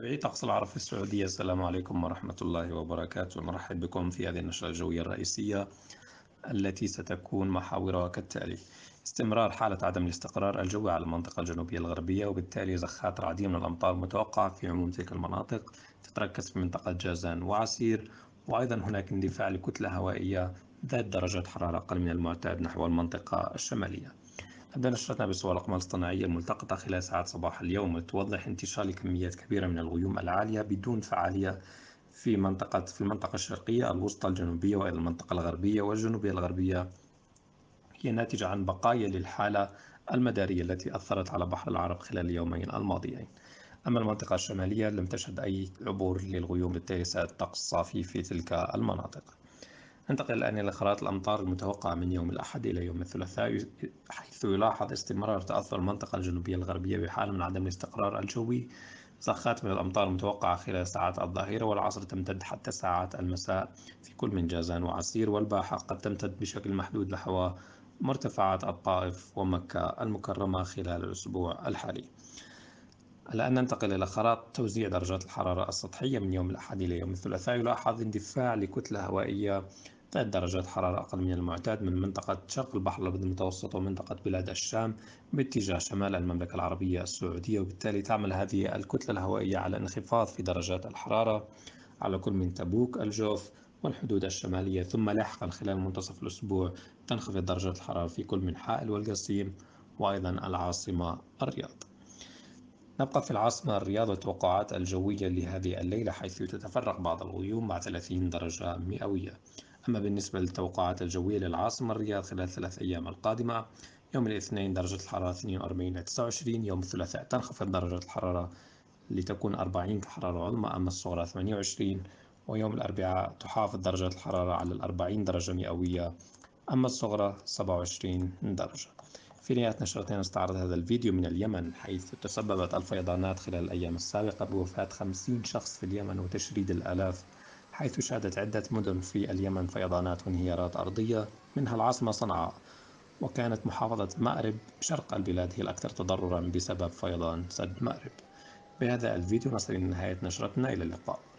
متابعي طقس العرب في السعودية السلام عليكم ورحمة الله وبركاته نرحب بكم في هذه النشرة الجوية الرئيسية التي ستكون محاورها كالتالي استمرار حالة عدم الاستقرار الجوي على المنطقة الجنوبية الغربية وبالتالي زخات رعدية من الأمطار متوقعة في عموم تلك المناطق تتركز في منطقة جازان وعسير وأيضا هناك اندفاع لكتلة هوائية ذات درجة حرارة أقل من المعتاد نحو المنطقة الشمالية نبدأ نشرتنا بصور الأقمار الاصطناعيه الملتقطة خلال ساعات صباح اليوم توضح انتشار كميات كبيرة من الغيوم العالية بدون فعالية في منطقة في المنطقة الشرقية الوسطى الجنوبية وإلى المنطقة الغربية والجنوبية الغربية هي ناتجة عن بقايا للحالة المدارية التي أثرت على بحر العرب خلال اليومين الماضيين أما المنطقة الشمالية لم تشهد أي عبور للغيوم بالتالي الطقس صافي في تلك المناطق ننتقل الآن إلى خرائط الأمطار المتوقعة من يوم الأحد إلى يوم الثلاثاء حيث يلاحظ استمرار تأثر المنطقة الجنوبية الغربية بحال من عدم الاستقرار الجوي زخات من الأمطار المتوقعة خلال ساعات الظهيرة والعصر تمتد حتى ساعات المساء في كل من جازان وعسير والباحة قد تمتد بشكل محدود نحو مرتفعات الطائف ومكة المكرمة خلال الأسبوع الحالي. الآن ننتقل إلى خرائط توزيع درجات الحرارة السطحية من يوم الأحد إلى يوم الثلاثاء يلاحظ اندفاع لكتلة هوائية تعد درجات حرارة أقل من المعتاد من منطقة شرق البحر الأبيض المتوسط ومنطقة بلاد الشام باتجاه شمال المملكة العربية السعودية وبالتالي تعمل هذه الكتلة الهوائية على انخفاض في درجات الحرارة على كل من تبوك الجوف والحدود الشمالية ثم لاحقا خلال منتصف الأسبوع تنخفض درجات الحرارة في كل من حائل والقصيم وأيضا العاصمة الرياض نبقى في العاصمة الرياض والتوقعات الجوية لهذه الليلة حيث تتفرق بعض الغيوم مع 30 درجة مئوية أما بالنسبة للتوقعات الجوية للعاصمة الرياض خلال ثلاث أيام القادمة يوم الاثنين درجة الحرارة 42 إلى 29 يوم الثلاثاء تنخفض درجة الحرارة لتكون 40 كحرارة عظمى أما الصغرى 28 ويوم الأربعاء تحافظ درجة الحرارة على 40 درجة مئوية أما الصغرى 27 درجة في نهاية نشرتنا استعرض هذا الفيديو من اليمن حيث تسببت الفيضانات خلال الأيام السابقة بوفاة 50 شخص في اليمن وتشريد الآلاف حيث شهدت عدة مدن في اليمن فيضانات وانهيارات أرضية منها العاصمة صنعاء وكانت محافظة مأرب شرق البلاد هي الأكثر تضررا بسبب فيضان سد مأرب بهذا الفيديو نصل إلى نهاية نشرتنا إلى اللقاء